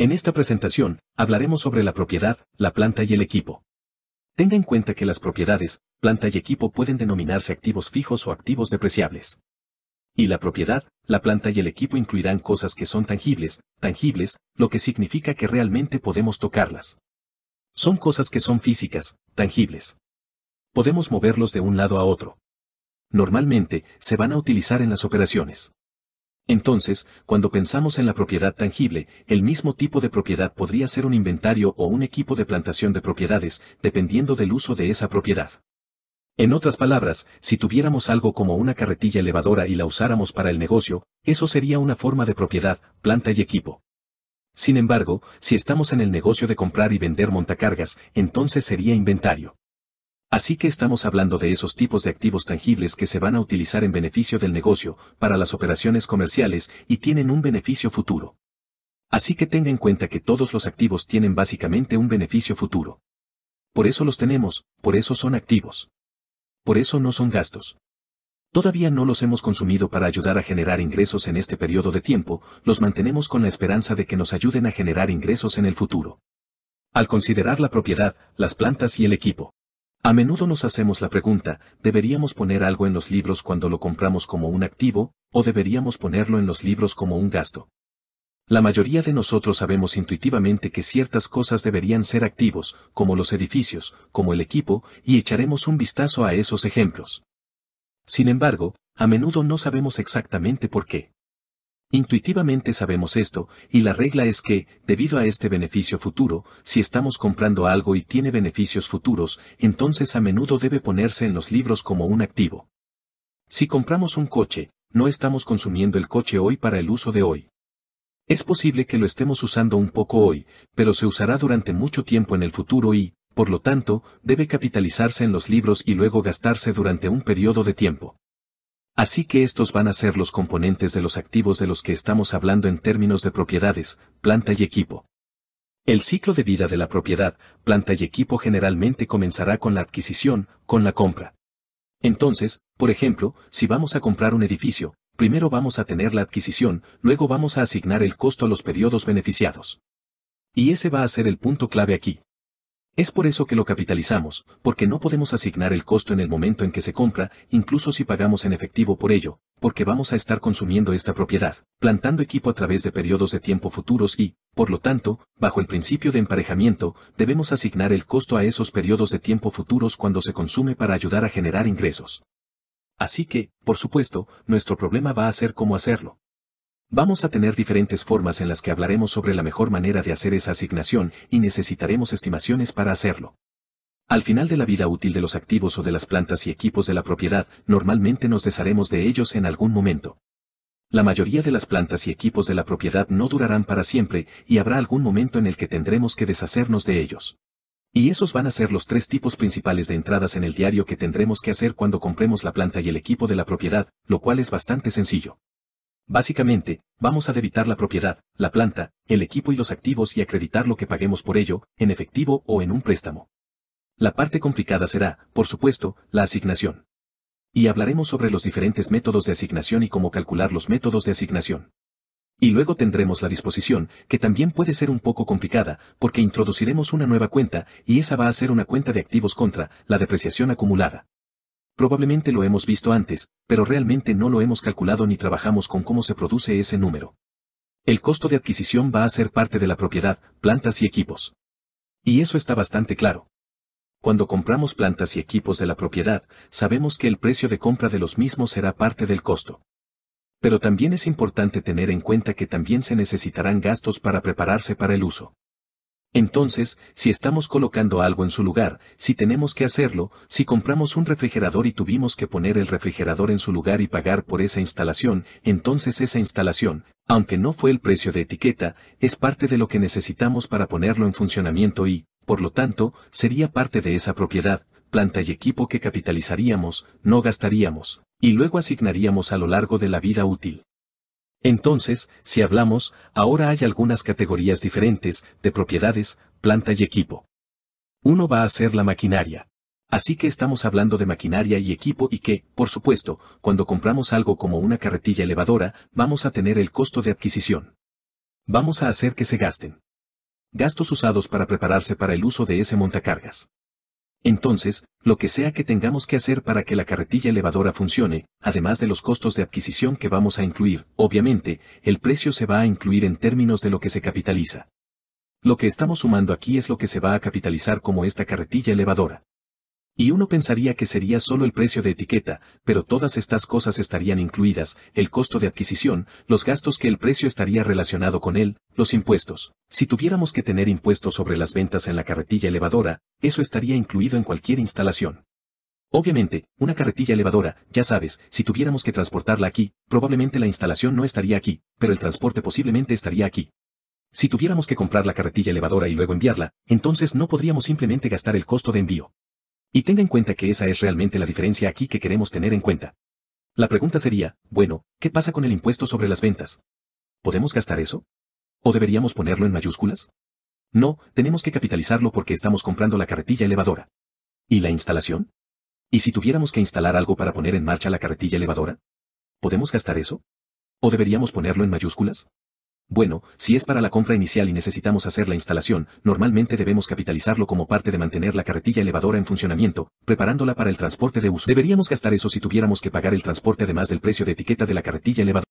En esta presentación, hablaremos sobre la propiedad, la planta y el equipo. Tenga en cuenta que las propiedades, planta y equipo pueden denominarse activos fijos o activos depreciables. Y la propiedad, la planta y el equipo incluirán cosas que son tangibles, tangibles, lo que significa que realmente podemos tocarlas. Son cosas que son físicas, tangibles. Podemos moverlos de un lado a otro. Normalmente, se van a utilizar en las operaciones. Entonces, cuando pensamos en la propiedad tangible, el mismo tipo de propiedad podría ser un inventario o un equipo de plantación de propiedades, dependiendo del uso de esa propiedad. En otras palabras, si tuviéramos algo como una carretilla elevadora y la usáramos para el negocio, eso sería una forma de propiedad, planta y equipo. Sin embargo, si estamos en el negocio de comprar y vender montacargas, entonces sería inventario. Así que estamos hablando de esos tipos de activos tangibles que se van a utilizar en beneficio del negocio, para las operaciones comerciales y tienen un beneficio futuro. Así que tenga en cuenta que todos los activos tienen básicamente un beneficio futuro. Por eso los tenemos, por eso son activos. Por eso no son gastos. Todavía no los hemos consumido para ayudar a generar ingresos en este periodo de tiempo, los mantenemos con la esperanza de que nos ayuden a generar ingresos en el futuro. Al considerar la propiedad, las plantas y el equipo. A menudo nos hacemos la pregunta, ¿deberíamos poner algo en los libros cuando lo compramos como un activo, o deberíamos ponerlo en los libros como un gasto? La mayoría de nosotros sabemos intuitivamente que ciertas cosas deberían ser activos, como los edificios, como el equipo, y echaremos un vistazo a esos ejemplos. Sin embargo, a menudo no sabemos exactamente por qué. Intuitivamente sabemos esto, y la regla es que, debido a este beneficio futuro, si estamos comprando algo y tiene beneficios futuros, entonces a menudo debe ponerse en los libros como un activo. Si compramos un coche, no estamos consumiendo el coche hoy para el uso de hoy. Es posible que lo estemos usando un poco hoy, pero se usará durante mucho tiempo en el futuro y, por lo tanto, debe capitalizarse en los libros y luego gastarse durante un periodo de tiempo. Así que estos van a ser los componentes de los activos de los que estamos hablando en términos de propiedades, planta y equipo. El ciclo de vida de la propiedad, planta y equipo generalmente comenzará con la adquisición, con la compra. Entonces, por ejemplo, si vamos a comprar un edificio, primero vamos a tener la adquisición, luego vamos a asignar el costo a los periodos beneficiados. Y ese va a ser el punto clave aquí. Es por eso que lo capitalizamos, porque no podemos asignar el costo en el momento en que se compra, incluso si pagamos en efectivo por ello, porque vamos a estar consumiendo esta propiedad, plantando equipo a través de periodos de tiempo futuros y, por lo tanto, bajo el principio de emparejamiento, debemos asignar el costo a esos periodos de tiempo futuros cuando se consume para ayudar a generar ingresos. Así que, por supuesto, nuestro problema va a ser cómo hacerlo. Vamos a tener diferentes formas en las que hablaremos sobre la mejor manera de hacer esa asignación y necesitaremos estimaciones para hacerlo. Al final de la vida útil de los activos o de las plantas y equipos de la propiedad, normalmente nos desharemos de ellos en algún momento. La mayoría de las plantas y equipos de la propiedad no durarán para siempre y habrá algún momento en el que tendremos que deshacernos de ellos. Y esos van a ser los tres tipos principales de entradas en el diario que tendremos que hacer cuando compremos la planta y el equipo de la propiedad, lo cual es bastante sencillo. Básicamente, vamos a debitar la propiedad, la planta, el equipo y los activos y acreditar lo que paguemos por ello, en efectivo o en un préstamo. La parte complicada será, por supuesto, la asignación. Y hablaremos sobre los diferentes métodos de asignación y cómo calcular los métodos de asignación. Y luego tendremos la disposición, que también puede ser un poco complicada, porque introduciremos una nueva cuenta, y esa va a ser una cuenta de activos contra la depreciación acumulada. Probablemente lo hemos visto antes, pero realmente no lo hemos calculado ni trabajamos con cómo se produce ese número. El costo de adquisición va a ser parte de la propiedad, plantas y equipos. Y eso está bastante claro. Cuando compramos plantas y equipos de la propiedad, sabemos que el precio de compra de los mismos será parte del costo. Pero también es importante tener en cuenta que también se necesitarán gastos para prepararse para el uso. Entonces, si estamos colocando algo en su lugar, si tenemos que hacerlo, si compramos un refrigerador y tuvimos que poner el refrigerador en su lugar y pagar por esa instalación, entonces esa instalación, aunque no fue el precio de etiqueta, es parte de lo que necesitamos para ponerlo en funcionamiento y, por lo tanto, sería parte de esa propiedad, planta y equipo que capitalizaríamos, no gastaríamos, y luego asignaríamos a lo largo de la vida útil. Entonces, si hablamos, ahora hay algunas categorías diferentes, de propiedades, planta y equipo. Uno va a ser la maquinaria. Así que estamos hablando de maquinaria y equipo y que, por supuesto, cuando compramos algo como una carretilla elevadora, vamos a tener el costo de adquisición. Vamos a hacer que se gasten. Gastos usados para prepararse para el uso de ese montacargas. Entonces, lo que sea que tengamos que hacer para que la carretilla elevadora funcione, además de los costos de adquisición que vamos a incluir, obviamente, el precio se va a incluir en términos de lo que se capitaliza. Lo que estamos sumando aquí es lo que se va a capitalizar como esta carretilla elevadora. Y uno pensaría que sería solo el precio de etiqueta, pero todas estas cosas estarían incluidas, el costo de adquisición, los gastos que el precio estaría relacionado con él, los impuestos. Si tuviéramos que tener impuestos sobre las ventas en la carretilla elevadora, eso estaría incluido en cualquier instalación. Obviamente, una carretilla elevadora, ya sabes, si tuviéramos que transportarla aquí, probablemente la instalación no estaría aquí, pero el transporte posiblemente estaría aquí. Si tuviéramos que comprar la carretilla elevadora y luego enviarla, entonces no podríamos simplemente gastar el costo de envío. Y tenga en cuenta que esa es realmente la diferencia aquí que queremos tener en cuenta. La pregunta sería, bueno, ¿qué pasa con el impuesto sobre las ventas? ¿Podemos gastar eso? ¿O deberíamos ponerlo en mayúsculas? No, tenemos que capitalizarlo porque estamos comprando la carretilla elevadora. ¿Y la instalación? ¿Y si tuviéramos que instalar algo para poner en marcha la carretilla elevadora? ¿Podemos gastar eso? ¿O deberíamos ponerlo en mayúsculas? Bueno, si es para la compra inicial y necesitamos hacer la instalación, normalmente debemos capitalizarlo como parte de mantener la carretilla elevadora en funcionamiento, preparándola para el transporte de uso. Deberíamos gastar eso si tuviéramos que pagar el transporte además del precio de etiqueta de la carretilla elevadora.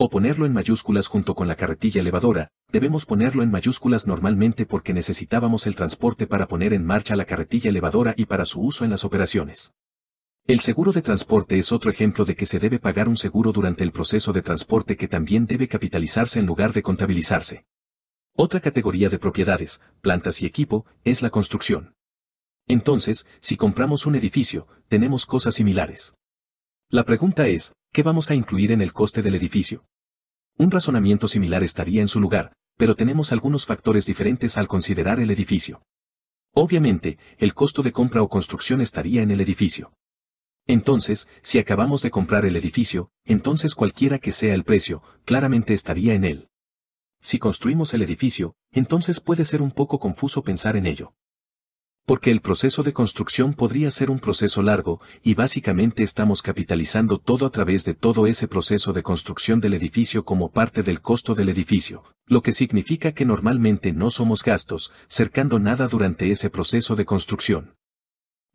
O ponerlo en mayúsculas junto con la carretilla elevadora, debemos ponerlo en mayúsculas normalmente porque necesitábamos el transporte para poner en marcha la carretilla elevadora y para su uso en las operaciones. El seguro de transporte es otro ejemplo de que se debe pagar un seguro durante el proceso de transporte que también debe capitalizarse en lugar de contabilizarse. Otra categoría de propiedades, plantas y equipo, es la construcción. Entonces, si compramos un edificio, tenemos cosas similares. La pregunta es, ¿qué vamos a incluir en el coste del edificio? Un razonamiento similar estaría en su lugar, pero tenemos algunos factores diferentes al considerar el edificio. Obviamente, el costo de compra o construcción estaría en el edificio. Entonces, si acabamos de comprar el edificio, entonces cualquiera que sea el precio, claramente estaría en él. Si construimos el edificio, entonces puede ser un poco confuso pensar en ello. Porque el proceso de construcción podría ser un proceso largo, y básicamente estamos capitalizando todo a través de todo ese proceso de construcción del edificio como parte del costo del edificio, lo que significa que normalmente no somos gastos, cercando nada durante ese proceso de construcción.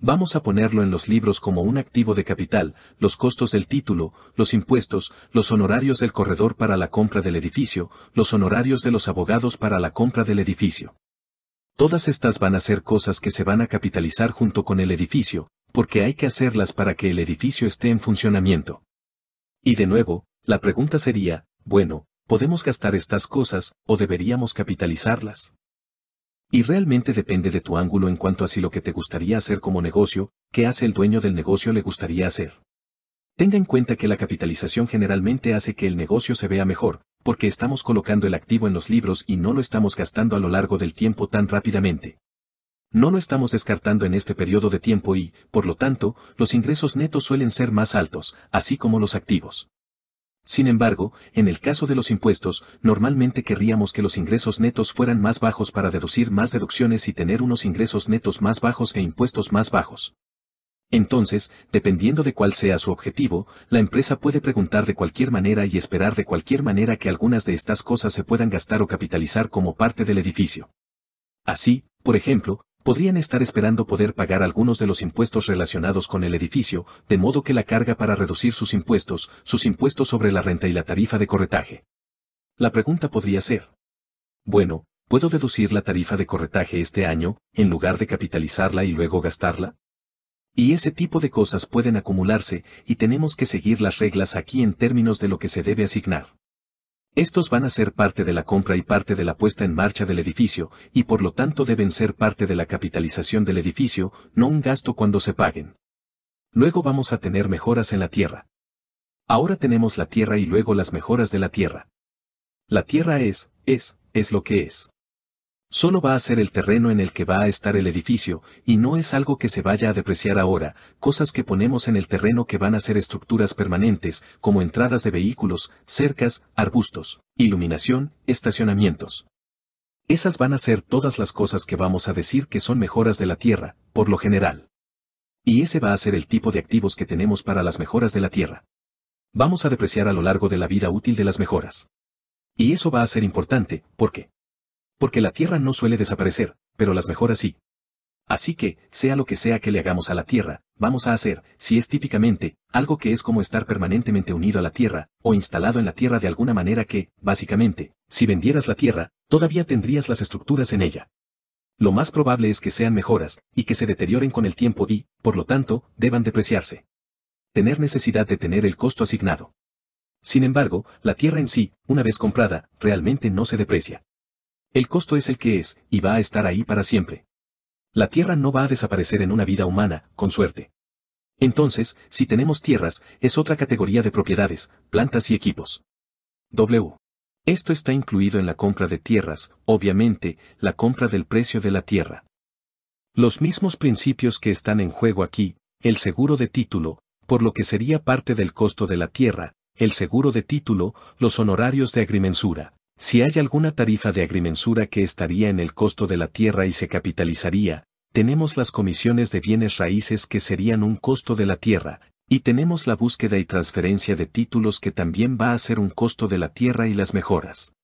Vamos a ponerlo en los libros como un activo de capital, los costos del título, los impuestos, los honorarios del corredor para la compra del edificio, los honorarios de los abogados para la compra del edificio. Todas estas van a ser cosas que se van a capitalizar junto con el edificio, porque hay que hacerlas para que el edificio esté en funcionamiento. Y de nuevo, la pregunta sería, bueno, ¿podemos gastar estas cosas o deberíamos capitalizarlas? Y realmente depende de tu ángulo en cuanto a si lo que te gustaría hacer como negocio, que hace el dueño del negocio le gustaría hacer. Tenga en cuenta que la capitalización generalmente hace que el negocio se vea mejor, porque estamos colocando el activo en los libros y no lo estamos gastando a lo largo del tiempo tan rápidamente. No lo estamos descartando en este periodo de tiempo y, por lo tanto, los ingresos netos suelen ser más altos, así como los activos. Sin embargo, en el caso de los impuestos, normalmente querríamos que los ingresos netos fueran más bajos para deducir más deducciones y tener unos ingresos netos más bajos e impuestos más bajos. Entonces, dependiendo de cuál sea su objetivo, la empresa puede preguntar de cualquier manera y esperar de cualquier manera que algunas de estas cosas se puedan gastar o capitalizar como parte del edificio. Así, por ejemplo, podrían estar esperando poder pagar algunos de los impuestos relacionados con el edificio, de modo que la carga para reducir sus impuestos, sus impuestos sobre la renta y la tarifa de corretaje. La pregunta podría ser, bueno, ¿puedo deducir la tarifa de corretaje este año, en lugar de capitalizarla y luego gastarla? Y ese tipo de cosas pueden acumularse, y tenemos que seguir las reglas aquí en términos de lo que se debe asignar. Estos van a ser parte de la compra y parte de la puesta en marcha del edificio, y por lo tanto deben ser parte de la capitalización del edificio, no un gasto cuando se paguen. Luego vamos a tener mejoras en la tierra. Ahora tenemos la tierra y luego las mejoras de la tierra. La tierra es, es, es lo que es solo va a ser el terreno en el que va a estar el edificio, y no es algo que se vaya a depreciar ahora, cosas que ponemos en el terreno que van a ser estructuras permanentes, como entradas de vehículos, cercas, arbustos, iluminación, estacionamientos. Esas van a ser todas las cosas que vamos a decir que son mejoras de la tierra, por lo general. Y ese va a ser el tipo de activos que tenemos para las mejoras de la tierra. Vamos a depreciar a lo largo de la vida útil de las mejoras. Y eso va a ser importante, porque porque la tierra no suele desaparecer, pero las mejoras sí. Así que, sea lo que sea que le hagamos a la tierra, vamos a hacer, si es típicamente, algo que es como estar permanentemente unido a la tierra, o instalado en la tierra de alguna manera que, básicamente, si vendieras la tierra, todavía tendrías las estructuras en ella. Lo más probable es que sean mejoras, y que se deterioren con el tiempo y, por lo tanto, deban depreciarse. Tener necesidad de tener el costo asignado. Sin embargo, la tierra en sí, una vez comprada, realmente no se deprecia. El costo es el que es, y va a estar ahí para siempre. La tierra no va a desaparecer en una vida humana, con suerte. Entonces, si tenemos tierras, es otra categoría de propiedades, plantas y equipos. W. Esto está incluido en la compra de tierras, obviamente, la compra del precio de la tierra. Los mismos principios que están en juego aquí, el seguro de título, por lo que sería parte del costo de la tierra, el seguro de título, los honorarios de agrimensura, si hay alguna tarifa de agrimensura que estaría en el costo de la tierra y se capitalizaría, tenemos las comisiones de bienes raíces que serían un costo de la tierra, y tenemos la búsqueda y transferencia de títulos que también va a ser un costo de la tierra y las mejoras.